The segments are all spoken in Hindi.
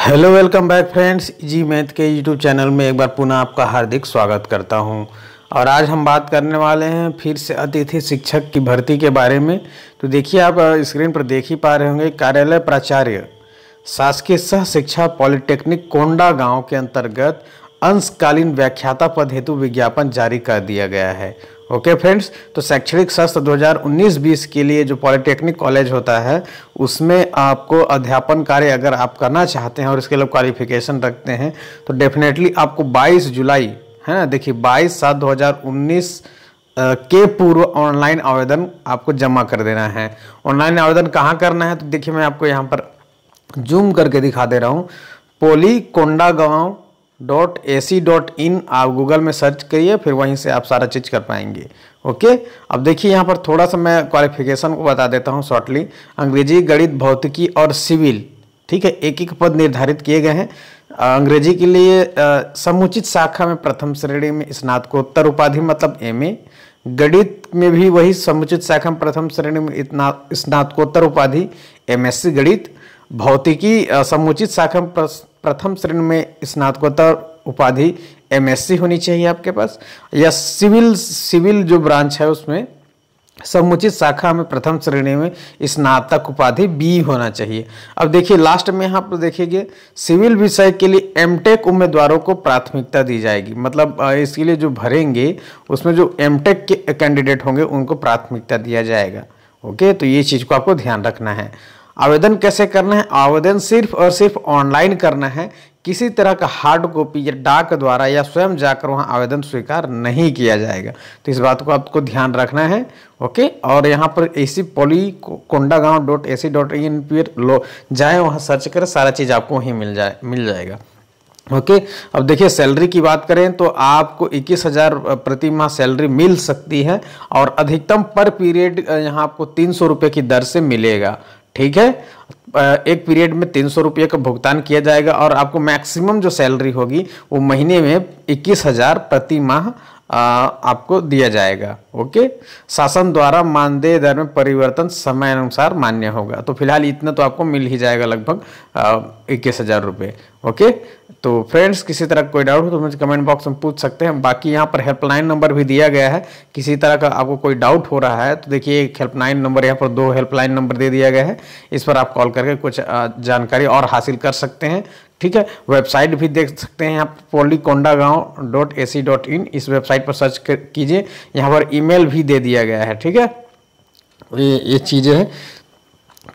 hello welcome back friends G math के यूट्यूब चैनल में एक बार पुनः आपका हार्दिक स्वागत करता हूं और आज हम बात करने वाले हैं फिर से अतिथि शिक्षक की भर्ती के बारे में तो देखिए आप स्क्रीन पर देख ही पा रहे होंगे कार्यालय प्राचार्य शासकीय सह शिक्षा पॉलिटेक्निक कोंडा गांव के अंतर्गत अंशकालीन व्याख्याता पद हेतु विज्ञापन जारी कर दिया गया है ओके okay फ्रेंड्स तो शैक्षणिक सत्र 2019-20 के लिए जो पॉलिटेक्निक कॉलेज होता है उसमें आपको अध्यापन कार्य अगर आप करना चाहते हैं और इसके लिए क्वालिफिकेशन रखते हैं तो डेफिनेटली आपको 22 जुलाई है ना देखिए 22 सात 2019 के पूर्व ऑनलाइन आवेदन आपको जमा कर देना है ऑनलाइन आवेदन कहाँ करना है तो देखिए मैं आपको यहाँ पर जूम करके दिखा दे रहा हूँ पोली कोंडा गाँव डॉट ए सी डॉट इन आप गूगल में सर्च करिए फिर वहीं से आप सारा चीज़ कर पाएंगे ओके अब देखिए यहाँ पर थोड़ा सा मैं क्वालिफिकेशन को बता देता हूँ शॉर्टली अंग्रेजी गणित भौतिकी और सिविल ठीक है एक एक पद निर्धारित किए गए हैं अंग्रेजी के लिए समुचित शाखा में प्रथम श्रेणी में स्नातकोत्तर उपाधि मतलब ए गणित में भी वही समुचित शाखा में प्रथम श्रेणी में इतना स्नातकोत्तर उपाधि सी गणित भौतिकी समुचित शाखा में प्रथम श्रेणी में स्नातकोत्तर उपाधि एमएससी होनी चाहिए आपके पास या सिविल सिविल जो ब्रांच है उसमें समुचित शाखा में प्रथम श्रेणी में स्नातक उपाधि बी होना चाहिए अब देखिए लास्ट में यहाँ पर देखिए सिविल विषय के लिए एमटेक उम्मीदवारों को प्राथमिकता दी जाएगी मतलब इसके लिए जो भरेंगे उसमें जो एमटेक के कैंडिडेट होंगे उनको प्राथमिकता दिया जाएगा ओके तो ये चीज़ को आपको ध्यान रखना है आवेदन कैसे करना है आवेदन सिर्फ और सिर्फ ऑनलाइन करना है किसी तरह का हार्ड कॉपी या डाक द्वारा या स्वयं जाकर वहाँ आवेदन स्वीकार नहीं किया जाएगा तो इस बात को आपको ध्यान रखना है ओके और यहाँ पर A C poly Kondagaon dot A C dot in पर लो जाए वहाँ सर्च करें सारा चीज़ आपको वहीं मिल जाए मिल जाएगा ओके अब देखिए सैलरी की बात करें तो आपको इक्कीस हज़ार प्रति माह सैलरी मिल सकती है और अधिकतम पर पीरियड यहाँ आपको तीन सौ की दर से मिलेगा ठीक है एक पीरियड में तीन सौ रुपये का भुगतान किया जाएगा और आपको मैक्सिमम जो सैलरी होगी वो महीने में इक्कीस हज़ार प्रति माह आपको दिया जाएगा ओके शासन द्वारा मानदेय दर में परिवर्तन समय अनुसार मान्य होगा तो फिलहाल इतना तो आपको मिल ही जाएगा लगभग इक्कीस हज़ार रुपये ओके तो फ्रेंड्स किसी तरह कोई डाउट हो तो मुझे कमेंट बॉक्स में पूछ सकते हैं बाकी यहाँ पर हेल्पलाइन नंबर भी दिया गया है किसी तरह का आपको कोई डाउट हो रहा है तो देखिए एक हेल्पलाइन नंबर यहाँ पर दो हेल्पलाइन नंबर दे दिया गया है इस पर आप कॉल करके कुछ जानकारी और हासिल कर सकते हैं ठीक है वेबसाइट भी देख सकते हैं आप पोली गाँव डॉट ए सी डॉट इन इस वेबसाइट पर सर्च कीजिए यहाँ पर ई ईमेल भी दे दिया गया है ठीक है तो ये ये चीज़ें हैं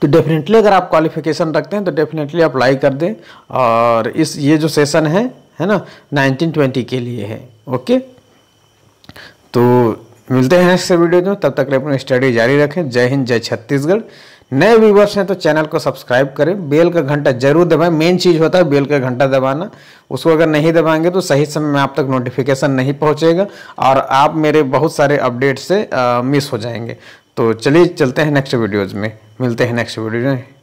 तो डेफिनेटली अगर आप क्वालिफिकेशन रखते हैं तो डेफिनेटली अप्लाई कर दें और इस ये जो सेशन है है ना 1920 के लिए है ओके तो मिलते हैं नेक्स्ट वीडियो में तब तक अपनी स्टडी जारी रखें जय हिंद जय छत्तीसगढ़ नए व्यूवर्स हैं तो चैनल को सब्सक्राइब करें बेल का घंटा जरूर दबाएं मेन चीज़ होता है बेल का घंटा दबाना उसको अगर नहीं दबाएंगे तो सही समय में आप तक नोटिफिकेशन नहीं पहुंचेगा और आप मेरे बहुत सारे अपडेट से मिस हो जाएंगे तो चलिए चलते हैं नेक्स्ट वीडियोज़ में मिलते हैं नेक्स्ट वीडियो में